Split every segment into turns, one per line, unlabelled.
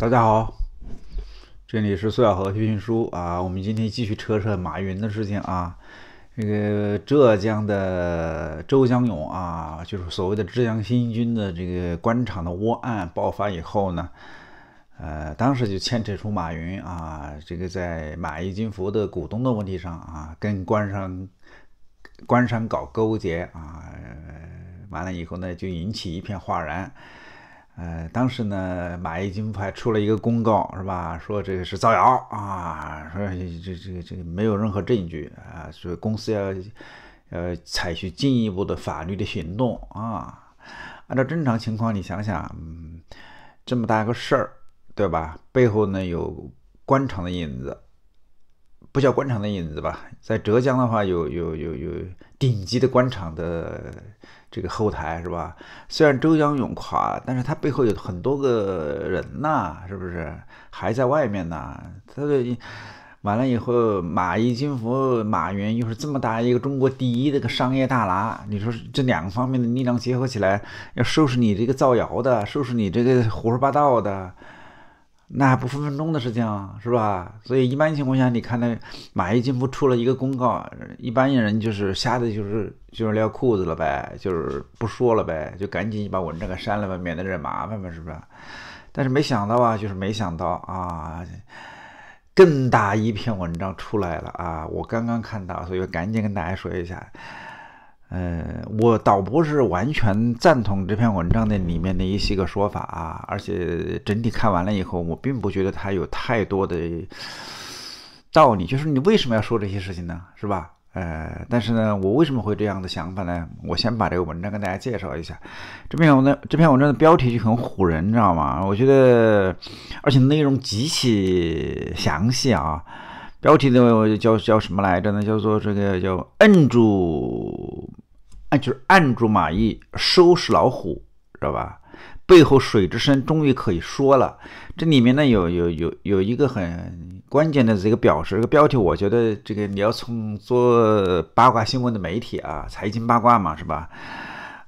大家好，这里是苏小河培训书啊。我们今天继续扯扯马云的事情啊。这个浙江的周江勇啊，就是所谓的浙江新军的这个官场的窝案爆发以后呢，呃，当时就牵扯出马云啊，这个在蚂蚁金服的股东的问题上啊，跟官商官商搞勾结啊，完了以后呢，就引起一片哗然。呃，当时呢，蚂蚁金服还出了一个公告，是吧？说这个是造谣啊，说这这这没有任何证据啊，所以公司要，呃，采取进一步的法律的行动啊。按照正常情况，你想想，嗯，这么大个事儿，对吧？背后呢有官场的影子，不叫官场的影子吧？在浙江的话，有有有有顶级的官场的。这个后台是吧？虽然周江勇垮，但是他背后有很多个人呐，是不是还在外面呢？他的完了以后，马伊金服、马云又是这么大一个中国第一的个商业大拿，你说这两个方面的力量结合起来，要收拾你这个造谣的，收拾你这个胡说八道的。那还不分分钟的事情啊，是吧？所以一般情况下，你看那蚂蚁金服出了一个公告，一般人就是吓得就是就是尿裤子了呗，就是不说了呗，就赶紧把文章给删了吧，免得惹麻烦嘛，是不是？但是没想到啊，就是没想到啊，更大一篇文章出来了啊！我刚刚看到，所以我赶紧跟大家说一下。呃，我倒不是完全赞同这篇文章的里面的一些个说法啊，而且整体看完了以后，我并不觉得它有太多的道理。就是你为什么要说这些事情呢？是吧？呃，但是呢，我为什么会这样的想法呢？我先把这个文章跟大家介绍一下。这篇文章，这篇文章的标题就很唬人，你知道吗？我觉得，而且内容极其详细啊。标题的叫叫什么来着呢？叫做这个叫摁住。按就是按住马邑收拾老虎，知道吧？背后水之深，终于可以说了。这里面呢有有有有一个很关键的这个表示，这个标题我觉得这个你要从做八卦新闻的媒体啊，财经八卦嘛，是吧？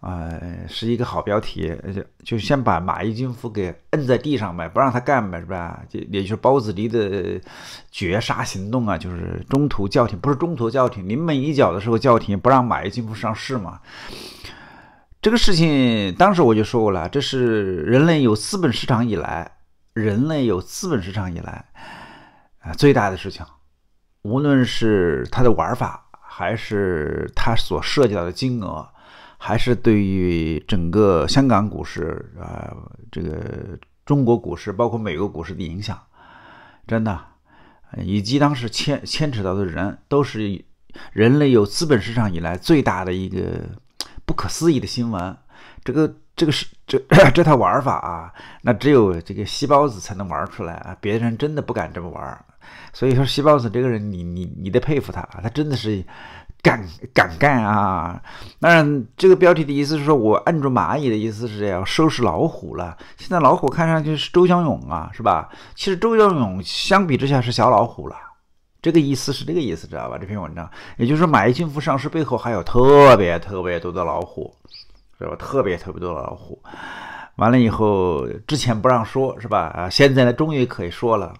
呃，是一个好标题，就就先把马伊金服给摁在地上呗，不让他干呗，是吧？就也就是包子狸的绝杀行动啊，就是中途叫停，不是中途叫停，临门一脚的时候叫停，不让马伊金服上市嘛。这个事情当时我就说过了，这是人类有资本市场以来，人类有资本市场以来啊最大的事情，无论是它的玩法，还是它所涉及到的金额。还是对于整个香港股市啊，这个中国股市，包括美国股市的影响，真的，以及当时牵牵扯到的人，都是人类有资本市场以来最大的一个不可思议的新闻。这个这个是这 这套玩法啊，那只有这个西包子才能玩出来啊，别人真的不敢这么玩。所以说，西包子这个人，你你你得佩服他，他真的是。敢敢干啊！当然，这个标题的意思是说，我按住蚂蚁的意思是要收拾老虎了。现在老虎看上去是周江勇啊，是吧？其实周江勇相比之下是小老虎了。这个意思是这个意思，知道吧？这篇文章，也就是说，蚂蚁金服上市背后还有特别特别多的老虎，是吧？特别特别多的老虎。完了以后，之前不让说是吧？啊，现在呢，终于可以说了。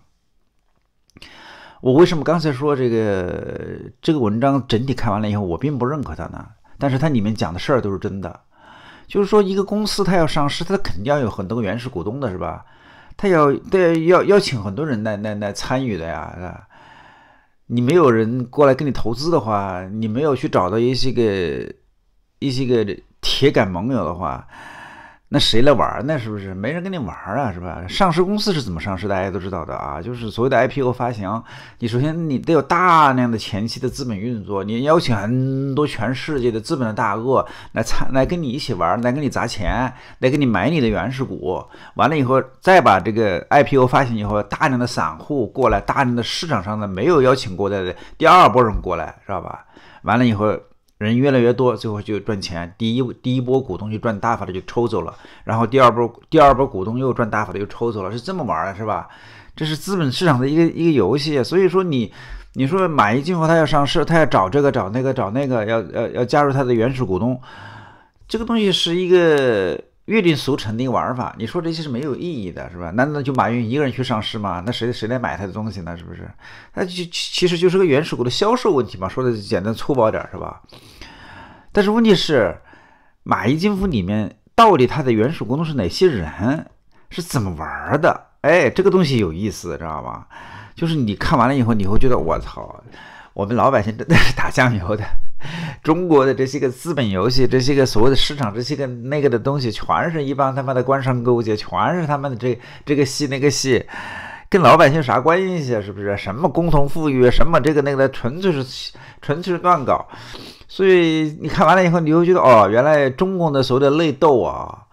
我为什么刚才说这个这个文章整体看完了以后，我并不认可它呢？但是它里面讲的事儿都是真的，就是说一个公司它要上市，它肯定要有很多个原始股东的，是吧？它要对要邀请很多人来来来参与的呀，是吧？你没有人过来跟你投资的话，你没有去找到一些个一些个铁杆盟友的话。那谁来玩呢？是不是没人跟你玩啊？是吧？上市公司是怎么上市？大家都知道的啊，就是所谓的 IPO 发行。你首先你得有大量的前期的资本运作，你邀请很多全世界的资本的大鳄来参来跟你一起玩，来跟你砸钱，来给你买你的原始股。完了以后，再把这个 IPO 发行以后，大量的散户过来，大量的市场上的没有邀请过来的第二波人过来，知道吧？完了以后。人越来越多，最后就赚钱。第一第一波股东就赚大发了，就抽走了。然后第二波第二波股东又赚大发了，又抽走了。是这么玩的，是吧？这是资本市场的一个一个游戏。所以说你你说买一金服他要上市，他要找这个找那个找那个，要要要加入他的原始股东，这个东西是一个。约定俗成一个玩法，你说这些是没有意义的，是吧？难道就马云一个人去上市吗？那谁谁来买他的东西呢？是不是？那就其实就是个原始股的销售问题嘛，说的简单粗暴点，是吧？但是问题是，蚂蚁金服里面到底它的原始股东是哪些人，是怎么玩的？哎，这个东西有意思，知道吗？就是你看完了以后，你会觉得我操，我们老百姓的是打酱油的。中国的这些个资本游戏，这些个所谓的市场，这些个那个的东西，全是一帮他妈的官商勾结，全是他们的这这个戏那个戏，跟老百姓啥关系啊？是不是？什么共同富裕，什么这个那个的，纯粹是纯粹是乱搞。所以你看完了以后，你又觉得哦，原来中共的所有的内斗啊。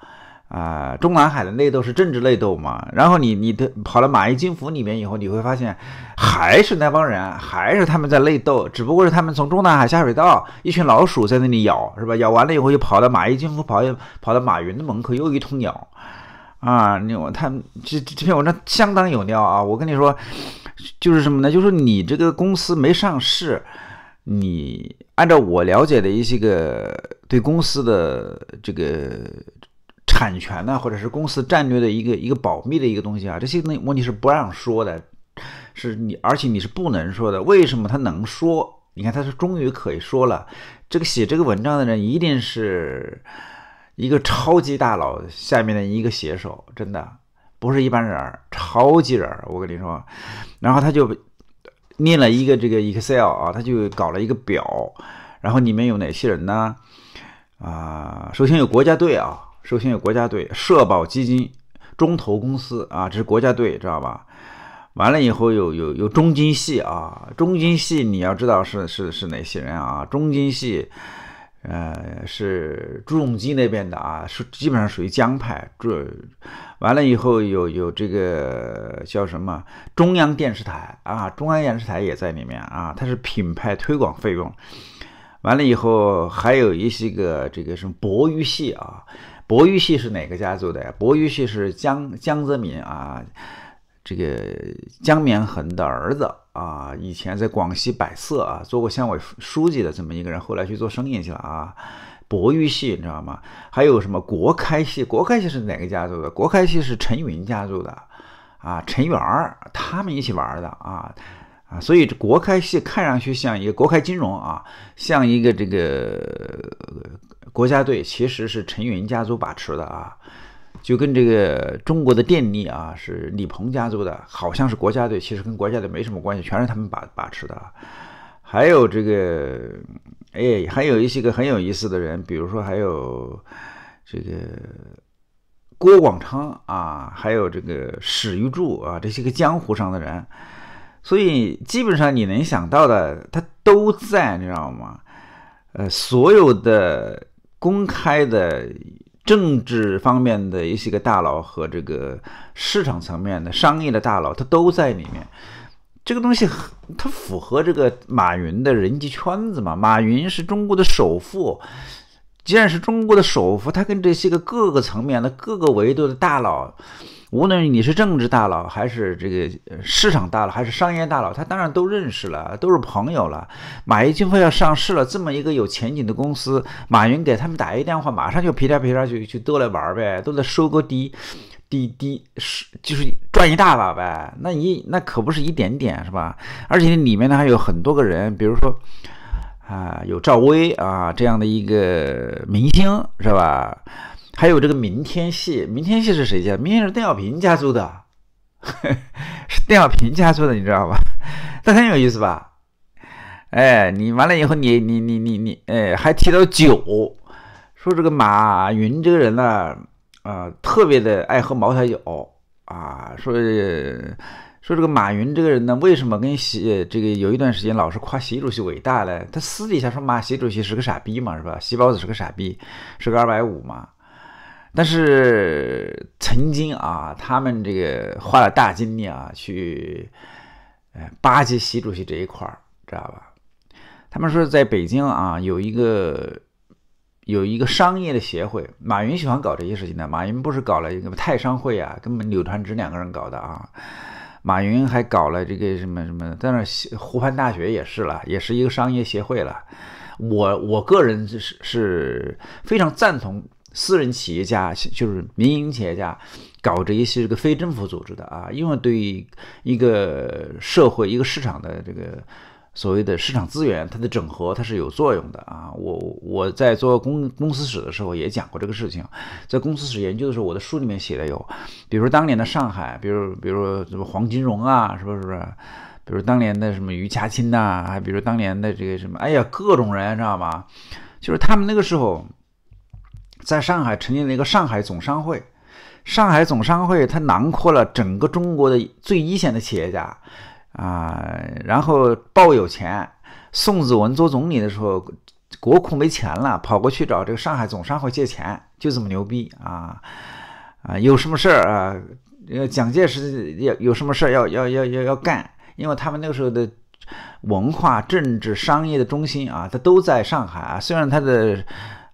啊，中南海的内斗是政治内斗嘛？然后你你的跑到蚂蚁金服里面以后，你会发现还是那帮人，还是他们在内斗，只不过是他们从中南海下水道一群老鼠在那里咬，是吧？咬完了以后又跑到蚂蚁金服，跑又跑到马云的门口又一通咬。啊，你我他这这篇文章相当有料啊！我跟你说，就是什么呢？就是你这个公司没上市，你按照我了解的一些个对公司的这个。产权呢，或者是公司战略的一个一个保密的一个东西啊，这些那问题是不让说的，是你而且你是不能说的。为什么他能说？你看他是终于可以说了。这个写这个文章的人一定是一个超级大佬下面的一个写手，真的不是一般人儿，超级人儿。我跟你说，然后他就念了一个这个 Excel 啊，他就搞了一个表，然后里面有哪些人呢？啊，首先有国家队啊。首先有国家队，社保基金、中投公司啊，这是国家队，知道吧？完了以后有有有中金系啊，中金系你要知道是是是哪些人啊？中金系，呃，是朱镕基那边的啊，是基本上属于江派。这完了以后有有这个叫什么中央电视台啊，中央电视台也在里面啊，它是品牌推广费用。完了以后还有一些个这个什么博宇系啊。博玉系是哪个家族的？博玉系是江江泽民啊，这个江绵恒的儿子啊，以前在广西百色啊做过县委书记的这么一个人，后来去做生意去了啊。博玉系你知道吗？还有什么国开系？国开系是哪个家族的？国开系是陈云家族的啊，陈元儿他们一起玩的啊啊，所以这国开系看上去像一个国开金融啊，像一个这个。国家队其实是陈云家族把持的啊，就跟这个中国的电力啊是李鹏家族的，好像是国家队，其实跟国家队没什么关系，全是他们把把持的。还有这个，哎，还有一些个很有意思的人，比如说还有这个郭广昌啊，还有这个史玉柱啊，这些个江湖上的人。所以基本上你能想到的，他都在，你知道吗？呃，所有的。公开的政治方面的一些个大佬和这个市场层面的商业的大佬，他都在里面。这个东西它符合这个马云的人际圈子嘛？马云是中国的首富。既然是中国的首富，他跟这些个各个层面的各个维度的大佬，无论你是政治大佬，还是这个市场大佬，还是商业大佬，他当然都认识了，都是朋友了。马云金服要上市了，这么一个有前景的公司，马云给他们打一电话，马上就皮颠皮颠就就都来玩呗，都在收割低低低是就是赚一大把呗。那你那可不是一点点是吧？而且里面呢还有很多个人，比如说。啊，有赵薇啊这样的一个明星是吧？还有这个明天系，明天系是谁家？明天是邓小平家族的，是邓小平家族的，你知道吧？这很有意思吧？哎，你完了以后，你你你你你，哎，还提到酒，说这个马云这个人呢，啊，特别的爱喝茅台酒啊，说。说这个马云这个人呢，为什么跟习这个有一段时间老是夸习主席伟大呢？他私底下说马习主席是个傻逼嘛，是吧？习包子是个傻逼，是个二百五嘛。但是曾经啊，他们这个花了大精力啊，去，呃，巴结习主席这一块儿，知道吧？他们说在北京啊，有一个有一个商业的协会，马云喜欢搞这些事情的。马云不是搞了一个泰商会啊，跟柳传志两个人搞的啊。马云还搞了这个什么什么，在那湖畔大学也是了，也是一个商业协会了。我我个人是是非常赞同私人企业家，就是民营企业家搞这一些这个非政府组织的啊，因为对于一个社会、一个市场的这个。所谓的市场资源，它的整合它是有作用的啊！我我在做公公司史的时候也讲过这个事情，在公司史研究的时候，我的书里面写的有，比如当年的上海，比如比如什么黄金荣啊，是不是？比如当年的什么余家清呐，还比如当年的这个什么，哎呀，各种人知道吧？就是他们那个时候，在上海成立了一个上海总商会，上海总商会它囊括了整个中国的最一线的企业家。啊，然后抱有钱，宋子文做总理的时候，国库没钱了，跑过去找这个上海总商会借钱，就这么牛逼啊！啊，有什么事儿啊？蒋介石要有什么事儿要要要要要干，因为他们那个时候的文化、政治、商业的中心啊，他都在上海啊。虽然他的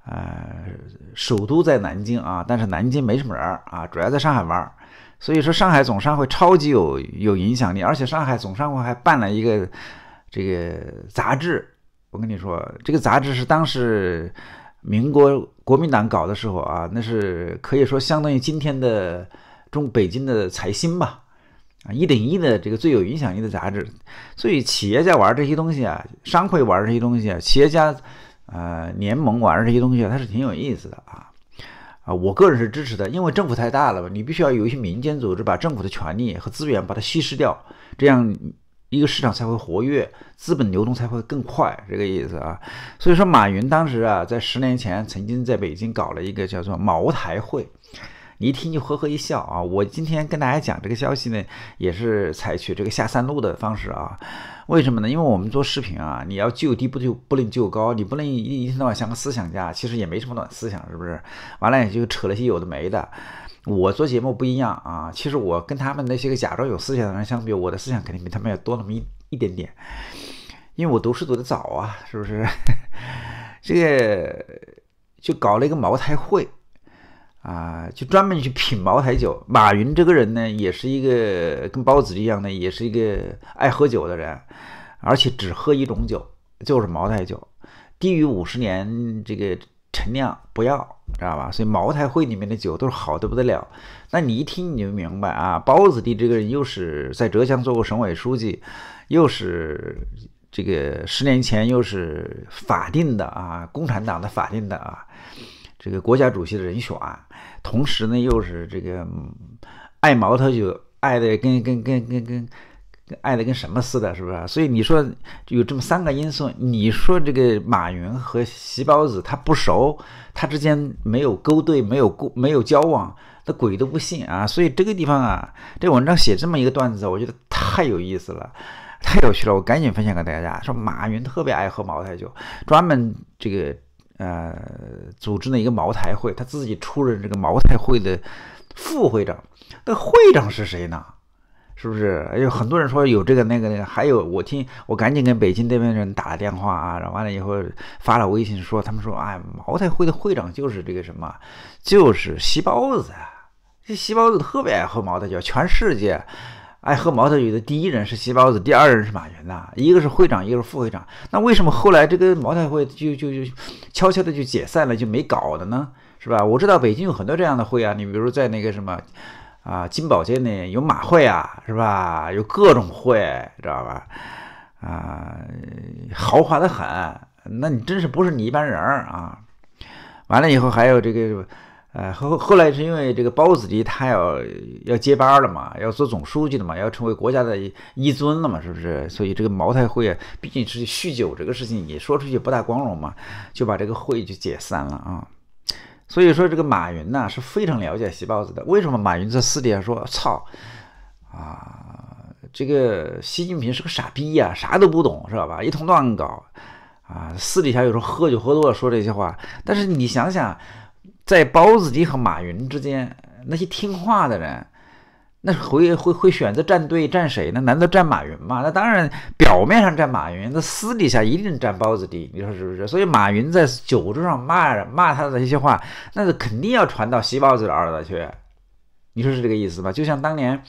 呃首都在南京啊，但是南京没什么人啊，主要在上海玩。所以说上海总商会超级有有影响力，而且上海总商会还办了一个这个杂志。我跟你说，这个杂志是当时民国国民党搞的时候啊，那是可以说相当于今天的中北京的财新吧，啊，一等一的这个最有影响力的杂志。所以企业家玩这些东西啊，商会玩这些东西啊，企业家呃联盟玩这些东西，它是挺有意思的啊。啊，我个人是支持的，因为政府太大了吧，你必须要有一些民间组织把政府的权力和资源把它稀释掉，这样一个市场才会活跃，资本流动才会更快，这个意思啊。所以说，马云当时啊，在十年前曾经在北京搞了一个叫做茅台会。你一听就呵呵一笑啊！我今天跟大家讲这个消息呢，也是采取这个下三路的方式啊。为什么呢？因为我们做视频啊，你要就低不就，不能就高，你不能一一天到晚像个思想家，其实也没什么卵思想，是不是？完了也就扯了些有的没的。我做节目不一样啊，其实我跟他们那些个假装有思想的人相比，我的思想肯定比他们要多那么一一点点，因为我读书读的早啊，是不是？这个就搞了一个茅台会。啊，就专门去品茅台酒。马云这个人呢，也是一个跟包子一样的，也是一个爱喝酒的人，而且只喝一种酒，就是茅台酒。低于五十年这个陈酿不要，知道吧？所以茅台会里面的酒都是好的不得了。那你一听你就明白啊，包子弟这个人又是在浙江做过省委书记，又是这个十年前又是法定的啊，共产党的法定的啊。这个国家主席的人选，同时呢又是这个爱茅台酒爱的跟跟跟跟跟爱的跟什么似的，是不是？所以你说有这么三个因素，你说这个马云和席包子他不熟，他之间没有勾兑，没有过没有交往，那鬼都不信啊！所以这个地方啊，这文章写这么一个段子，我觉得太有意思了，太有趣了，我赶紧分享给大家。说马云特别爱喝茅台酒，专门这个。呃，组织了一个茅台会，他自己出任这个茅台会的副会长。那会长是谁呢？是不是？有很多人说有这个那个那个，还有我听，我赶紧跟北京那边人打了电话啊，然后完了以后发了微信说，他们说哎，茅台会的会长就是这个什么，就是西包子。这西包子特别爱喝茅台，酒，全世界。爱喝茅台酒的第一人是席包子，第二人是马云呐，一个是会长，一个是副会长。那为什么后来这个茅台会就就就悄悄的就解散了，就没搞的呢？是吧？我知道北京有很多这样的会啊，你比如在那个什么啊金宝街那有马会啊，是吧？有各种会，知道吧？啊，豪华的很，那你真是不是你一般人啊！完了以后还有这个。呃，后后来是因为这个包子机他要要接班了嘛，要做总书记了嘛，要成为国家的一尊了嘛，是不是？所以这个茅台会啊，毕竟是酗酒这个事情也说出去不大光荣嘛，就把这个会就解散了啊。所以说这个马云呐是非常了解习包子的。为什么马云在私底下说操啊？这个习近平是个傻逼呀，啥都不懂，知道吧？一通乱搞啊！私底下有时候喝酒喝多了说这些话，但是你想想。在包子机和马云之间，那些听话的人，那会会会选择站队站谁呢？难道站马云吗？那当然，表面上站马云，那私底下一定站包子弟。你说是不是？所以，马云在酒桌上骂骂他的一些话，那是肯定要传到西包子耳朵去。你说是这个意思吧？就像当年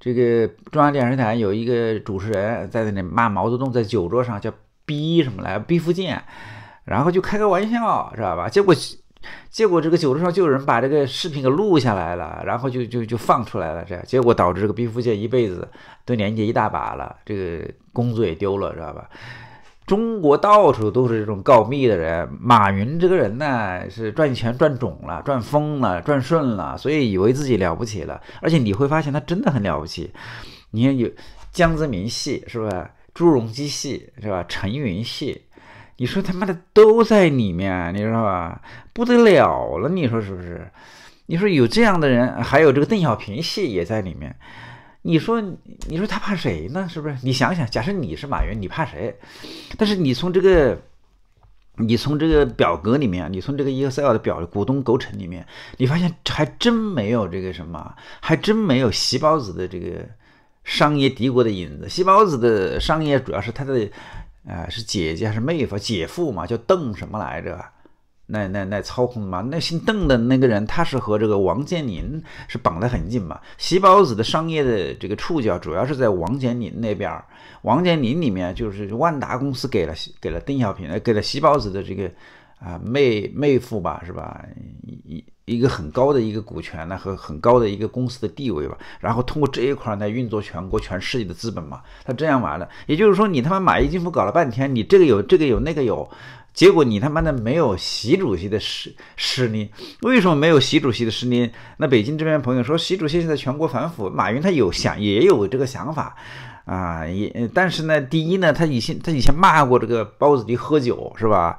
这个中央电视台有一个主持人在那里骂毛泽东，在酒桌上叫逼什么来逼福建，然后就开个玩笑，知道吧？结果。结果这个酒桌上就有人把这个视频给录下来了，然后就就就放出来了，这样结果导致这个毕福剑一辈子都年纪一大把了，这个工作也丢了，知道吧？中国到处都是这种告密的人。马云这个人呢，是赚钱赚肿了，赚疯了，赚顺了，所以以为自己了不起了。而且你会发现他真的很了不起，你看有江泽民系是吧？朱镕基系是吧？陈云系。你说他妈的都在里面，你知道吧？不得了了，你说是不是？你说有这样的人，还有这个邓小平戏也在里面，你说你说他怕谁呢？是不是？你想想，假设你是马云，你怕谁？但是你从这个你从这个表格里面，你从这个 Excel 的表股东构成里面，你发现还真没有这个什么，还真没有席包子的这个商业帝国的影子。席包子的商业主要是他的。啊，是姐姐还是妹夫？姐夫嘛，叫邓什么来着？那那那操控的嘛，那姓邓的那个人，他是和这个王健林是绑得很近嘛。席包子的商业的这个触角，主要是在王健林那边。王健林里面就是万达公司给了给了邓小平，给了席包子的这个。啊，妹妹夫吧，是吧？一一个很高的一个股权呢，和很高的一个公司的地位吧。然后通过这一块来运作全国全世界的资本嘛。他这样完了，也就是说，你他妈马毅金服搞了半天，你这个有这个有那个有，结果你他妈的没有习主席的势势力。为什么没有习主席的势力？那北京这边朋友说，习主席现在全国反腐，马云他有想也有这个想法。啊，也，但是呢，第一呢，他以前他以前骂过这个包子迪喝酒是吧？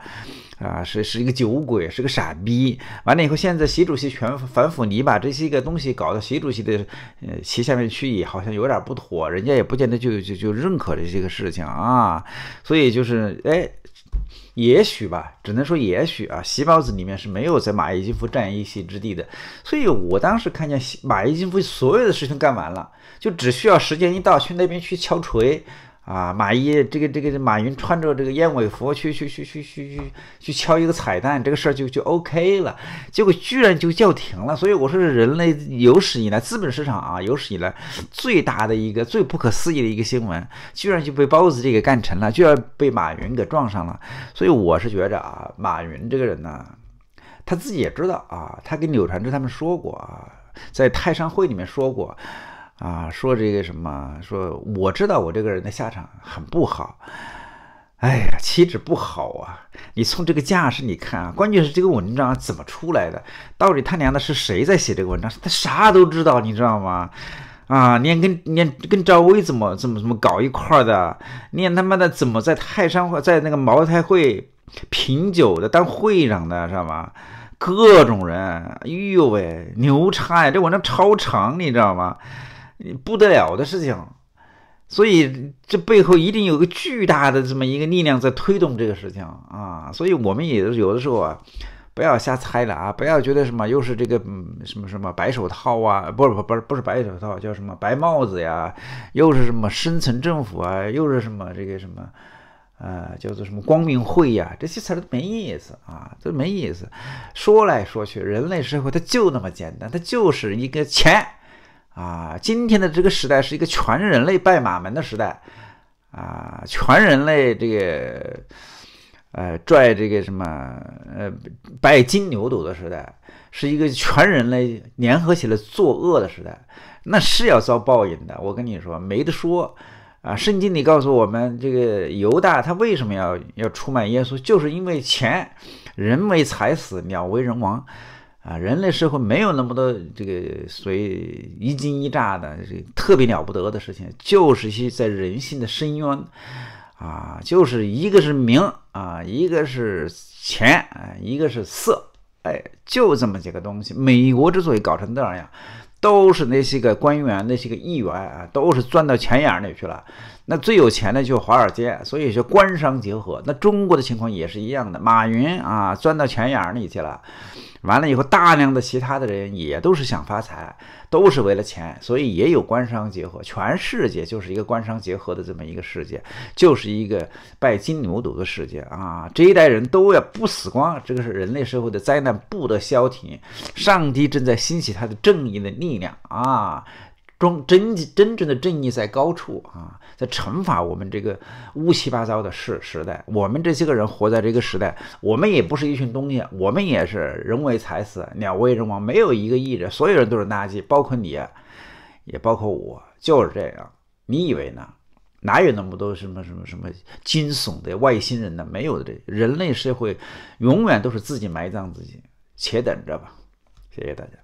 啊，是是一个酒鬼，是个傻逼。完了以后，现在习主席全反腐，你把这些个东西搞到习主席的呃旗下面去，好像有点不妥，人家也不见得就就就认可这些个事情啊。所以就是哎。也许吧，只能说也许啊。席包子里面是没有在蚂蚁金服占一席之地的，所以我当时看见蚂蚁金服所有的事情干完了，就只需要时间一到去那边去敲锤。啊，马一这个这个马云穿着这个燕尾服去去去去去去去敲一个彩蛋，这个事儿就就 OK 了，结果居然就叫停了。所以我说，人类有史以来资本市场啊，有史以来最大的一个最不可思议的一个新闻，居然就被包子这个干成了，居然被马云给撞上了。所以我是觉着啊，马云这个人呢，他自己也知道啊，他跟柳传志他们说过啊，在泰商会里面说过。啊，说这个什么？说我知道我这个人的下场很不好。哎呀，岂止不好啊！你从这个架势你看啊，关键是这个文章怎么出来的？到底他娘的是谁在写这个文章？他啥都知道，你知道吗？啊，连跟连跟赵薇怎么怎么怎么搞一块儿的？连他妈的怎么在泰山会、在那个茅台会品酒的当会长的，知道吗？各种人，哎呦喂，牛叉呀！这文章超长，你知道吗？你不得了的事情，所以这背后一定有个巨大的这么一个力量在推动这个事情啊！所以我们也有的时候啊，不要瞎猜了啊，不要觉得什么又是这个什么什么白手套啊，不是不不是不是白手套，叫什么白帽子呀，又是什么深层政府啊，又是什么这个什么呃叫做什么光明会呀，这些词儿没意思啊，这没意思，说来说去，人类社会它就那么简单，它就是一个钱。啊，今天的这个时代是一个全人类拜马门的时代，啊，全人类这个，呃，拽这个什么，呃，拜金牛犊的时代，是一个全人类联合起来作恶的时代，那是要遭报应的。我跟你说，没得说，啊，圣经里告诉我们，这个犹大他为什么要要出卖耶稣，就是因为钱，人为财死，鸟为人亡。啊，人类社会没有那么多这个，所以一惊一乍的这特别了不得的事情，就是些在人性的深渊，啊，就是一个是名啊，一个是钱，一个是色，哎，就这么几个东西。美国之所以搞成这样，都是那些个官员、那些个议员啊，都是钻到钱眼儿里去了。那最有钱的就华尔街，所以说官商结合。那中国的情况也是一样的，马云啊钻到钱眼儿里去了，完了以后大量的其他的人也都是想发财，都是为了钱，所以也有官商结合。全世界就是一个官商结合的这么一个世界，就是一个拜金牛犊的世界啊！这一代人都要不死光，这个是人类社会的灾难，不得消停。上帝正在兴起他的正义的力量啊！真真正的正义在高处啊，在惩罚我们这个乌七八糟的时时代。我们这些个人活在这个时代，我们也不是一群东西，我们也是人为财死，鸟为人亡，没有一个艺人，所有人都是垃圾，包括你，也包括我，就是这样。你以为呢？哪有那么多什么什么什么惊悚的外星人呢？没有的，人类社会永远都是自己埋葬自己，且等着吧。谢谢大家。